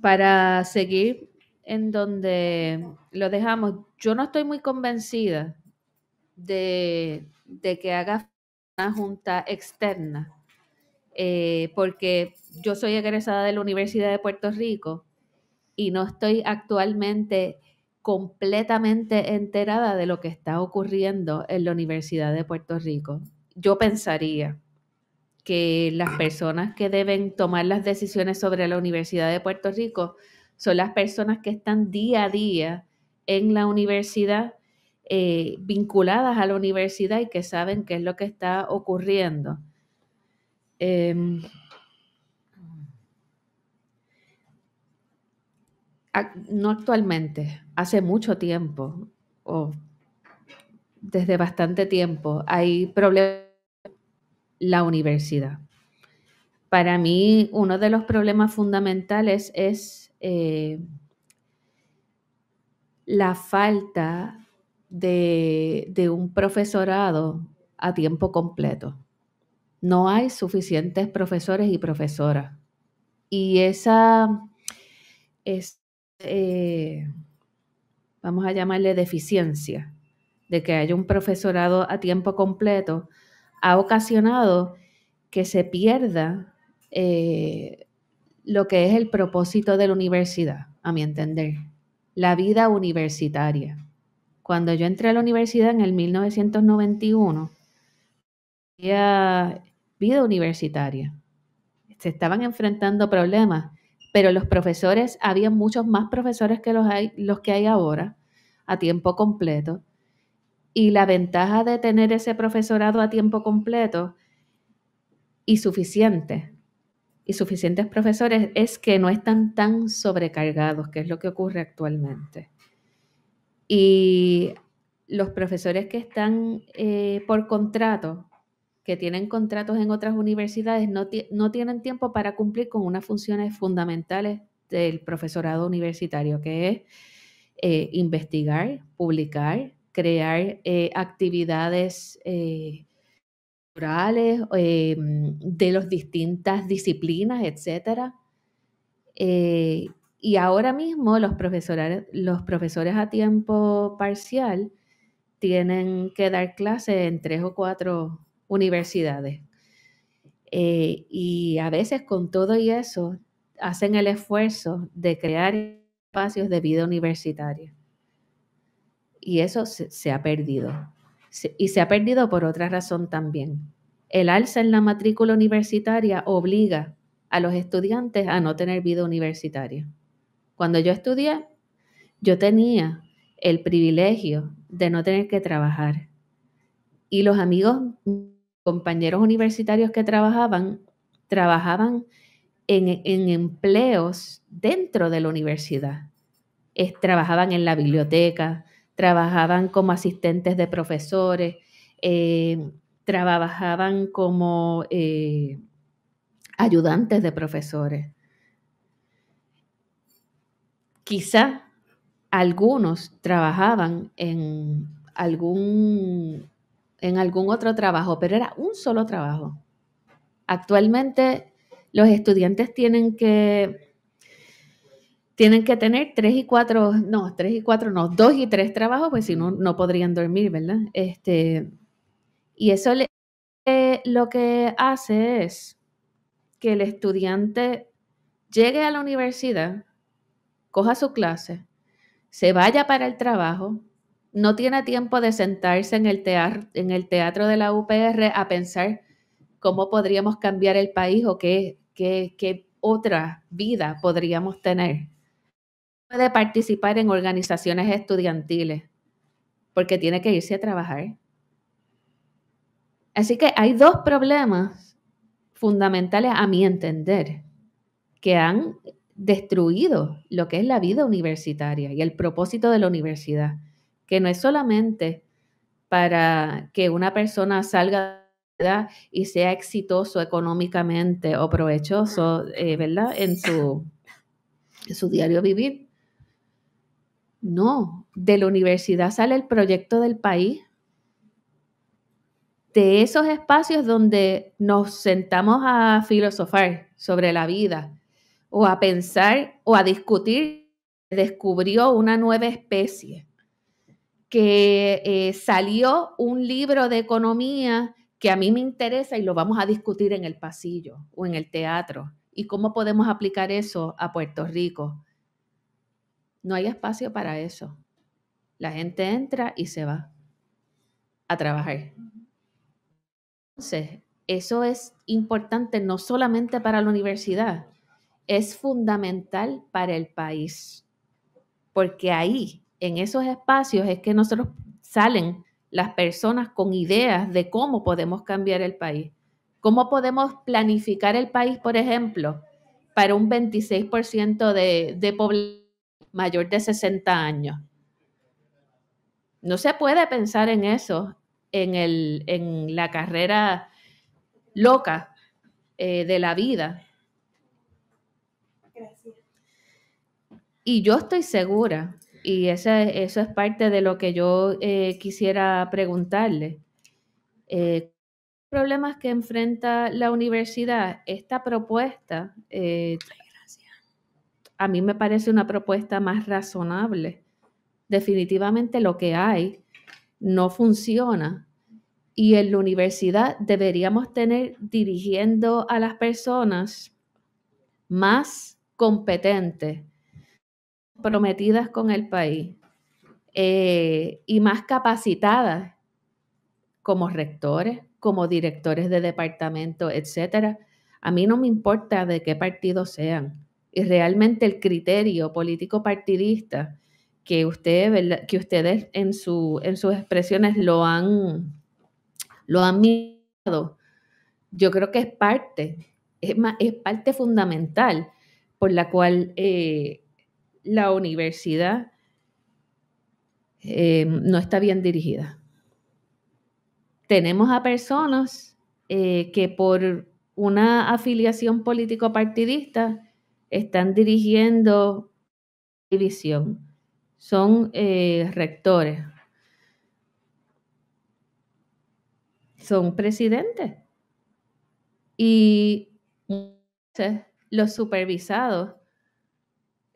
para seguir en donde lo dejamos. Yo no estoy muy convencida de, que haga una junta externa, eh, porque yo soy egresada de la Universidad de Puerto Rico y no estoy actualmente completamente enterada de lo que está ocurriendo en la Universidad de Puerto Rico. Yo pensaría, que las personas que deben tomar las decisiones sobre la Universidad de Puerto Rico son las personas que están día a día en la universidad, eh, vinculadas a la universidad y que saben qué es lo que está ocurriendo. Em, no actualmente, hace mucho tiempo, o desde bastante tiempo, hay problemas la universidad. Para mí, uno de los problemas fundamentales es eh, la falta de, un profesorado a tiempo completo. No hay suficientes profesores y profesoras. Y esa, es, eh, vamos a llamarle deficiencia, de que haya un profesorado a tiempo completo, ha ocasionado que se pierda eh, lo que es el propósito de la universidad, a mi entender, la vida universitaria. Cuando yo entré a la universidad en el 1991, había vida universitaria. Se estaban enfrentando problemas, pero los profesores, había muchos más profesores que los, los que hay ahora, a tiempo completo y la ventaja de tener ese profesorado a tiempo completo y suficiente, y suficientes profesores, es que no están tan sobrecargados, que es lo que ocurre actualmente. Y los profesores que están eh, por contrato, que tienen contratos en otras universidades, no, tienen tiempo para cumplir con unas funciones fundamentales del profesorado universitario, que es eh, investigar, publicar, crear eh, actividades eh, culturales eh, de las distintas disciplinas, etc. y ahora mismo los profesores, los profesores a tiempo parcial tienen que dar clases en tres o cuatro universidades. y a veces con todo y eso hacen el esfuerzo de crear espacios de vida universitaria. Y eso se, ha perdido. y se ha perdido por otra razón también. El alza en la matrícula universitaria obliga a los estudiantes a no tener vida universitaria. Cuando yo estudié, yo tenía el privilegio de no tener que trabajar. Y los amigos, compañeros universitarios que trabajaban, trabajaban en, empleos dentro de la universidad. trabajaban en la biblioteca, trabajaban como asistentes de profesores, eh, trabajaban como eh, ayudantes de profesores. Quizá algunos trabajaban en algún, en algún otro trabajo, pero era un solo trabajo. Actualmente los estudiantes tienen que tienen que tener tres y cuatro, no, tres y cuatro, no, dos y tres trabajos, pues si no, no podrían dormir, ¿verdad? Este, y eso eh, lo que hace es que el estudiante llegue a la universidad, coja su clase, se vaya para el trabajo, no tiene tiempo de sentarse en el, teatro, en el teatro de la UPR a pensar cómo podríamos cambiar el país o qué, qué, qué otra vida podríamos tener puede participar en organizaciones estudiantiles porque tiene que irse a trabajar. Así que hay dos problemas fundamentales, a mi entender, que han destruido lo que es la vida universitaria y el propósito de la universidad, que no es solamente para que una persona salga y sea exitoso económicamente o provechoso, eh, ¿verdad? En su, en su diario vivir, no, de la universidad sale el proyecto del país. De esos espacios donde nos sentamos a filosofar sobre la vida o a pensar o a discutir, descubrió una nueva especie, que eh, salió un libro de economía que a mí me interesa y lo vamos a discutir en el pasillo o en el teatro y cómo podemos aplicar eso a Puerto Rico no hay espacio para eso. La gente entra y se va a trabajar. Entonces, eso es importante no solamente para la universidad, es fundamental para el país, porque ahí, en esos espacios, es que nosotros salen las personas con ideas de cómo podemos cambiar el país, cómo podemos planificar el país, por ejemplo, para un 26% de, de población mayor de 60 años. No se puede pensar en eso, en, el, en la carrera loca eh, de la vida. Gracias. Y yo estoy segura, y eso es parte de lo que yo eh, quisiera preguntarle. Eh, problemas que enfrenta la universidad, esta propuesta eh, a mí me parece una propuesta más razonable. Definitivamente lo que hay no funciona y en la universidad deberíamos tener dirigiendo a las personas más competentes, prometidas con el país eh, y más capacitadas como rectores, como directores de departamento, etcétera. A mí no me importa de qué partido sean y realmente el criterio político partidista que, que ustedes en, su, en sus expresiones lo han, lo han mirado, yo creo que es parte, es, es parte fundamental por la cual eh, la universidad eh, no está bien dirigida. Tenemos a personas eh, que por una afiliación político-partidista están dirigiendo división, son eh, rectores, son presidentes. Y los supervisados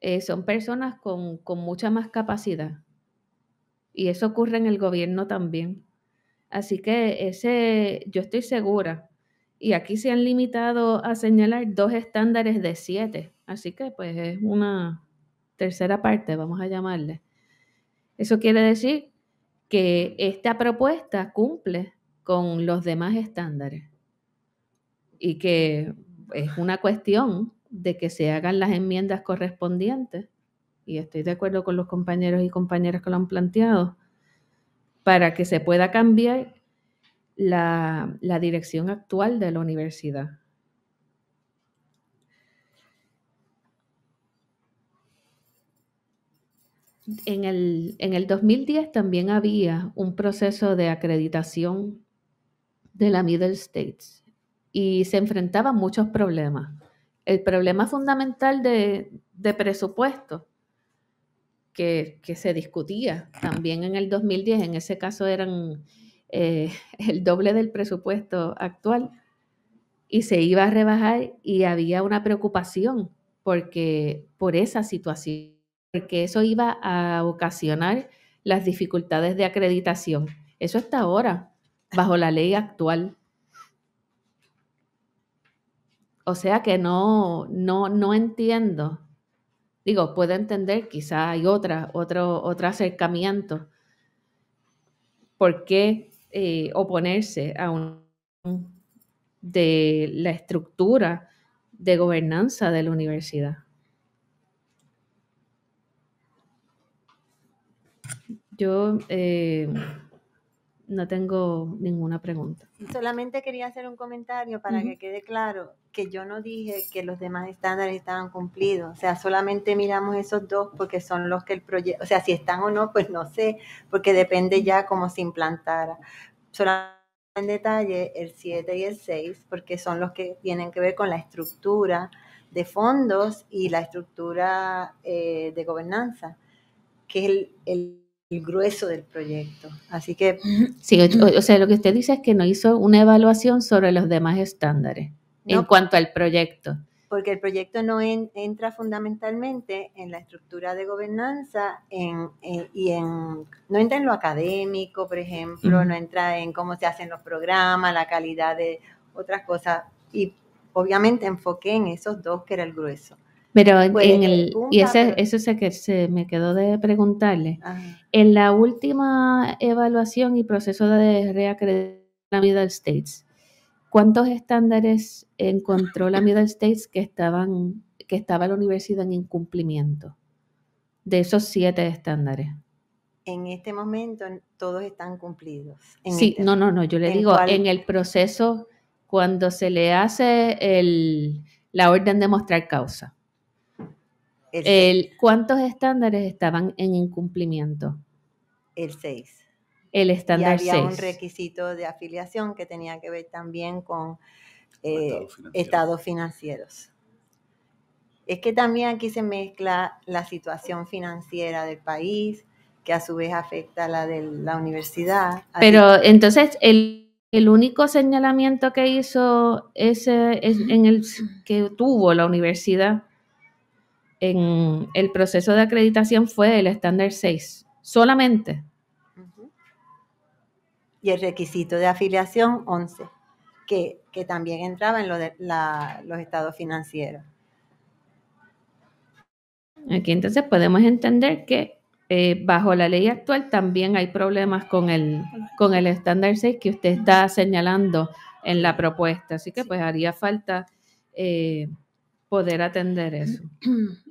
eh, son personas con, con mucha más capacidad. Y eso ocurre en el gobierno también. Así que ese, yo estoy segura y aquí se han limitado a señalar dos estándares de siete. Así que pues es una tercera parte, vamos a llamarle. Eso quiere decir que esta propuesta cumple con los demás estándares y que es una cuestión de que se hagan las enmiendas correspondientes, y estoy de acuerdo con los compañeros y compañeras que lo han planteado, para que se pueda cambiar la, dirección actual de la universidad. En el, 2010 también había un proceso de acreditación de la Middle States y se enfrentaban muchos problemas. El problema fundamental de, presupuesto que, que, se discutía también en el 2010, en ese caso eran eh, el doble del presupuesto actual y se iba a rebajar y había una preocupación porque por esa situación, porque eso iba a ocasionar las dificultades de acreditación. Eso está ahora, bajo la ley actual. O sea que no, no, no entiendo. Digo, puedo entender, quizá hay otra, otro, otro acercamiento. ¿Por qué eh, oponerse a un de la estructura de gobernanza de la universidad. Yo eh, no tengo ninguna pregunta. Solamente quería hacer un comentario para que quede claro que yo no dije que los demás estándares estaban cumplidos, o sea, solamente miramos esos dos porque son los que el proyecto, o sea, si están o no, pues no sé, porque depende ya cómo se implantara. Solamente en detalle el 7 y el 6, porque son los que tienen que ver con la estructura de fondos y la estructura eh, de gobernanza, que el el grueso del proyecto. Así que... Sí, o, sea, lo que usted dice es que no hizo una evaluación sobre los demás estándares en cuanto al proyecto. Porque el proyecto no entra fundamentalmente en la estructura de gobernanza y en, no entra en lo académico, por ejemplo, no entra en cómo se hacen los programas, la calidad de otras cosas. Y obviamente enfoqué en esos dos que era el grueso. Pero en el, y ese, eso es que se me quedó de preguntarle. En la última evaluación y proceso de reacreditación de Middle States, ¿cuántos estándares encontró la Middle States que estaban, que estaba la universidad en incumplimiento de esos siete estándares? En este momento todos están cumplidos. sí, este no, no, no, yo le digo, en el proceso, cuando se le hace la orden de mostrar causa ¿Cuántos estándares estaban en incumplimiento? El 6. El estándar 6. había un requisito de afiliación que tenía que ver también con eh, estados financieros. Es que también aquí se mezcla la situación financiera del país, que a su vez afecta a la de la universidad. Pero entonces el, único señalamiento que hizo es en el que tuvo la universidad el proceso de acreditación fue el estándar 6, solamente. Y el requisito de afiliación 11, que, también entraba en lo de los estados financieros. Aquí entonces podemos entender que eh, bajo la ley actual también hay problemas con el, con el estándar 6 que usted está señalando en la propuesta. Así que pues haría falta eh, poder atender eso.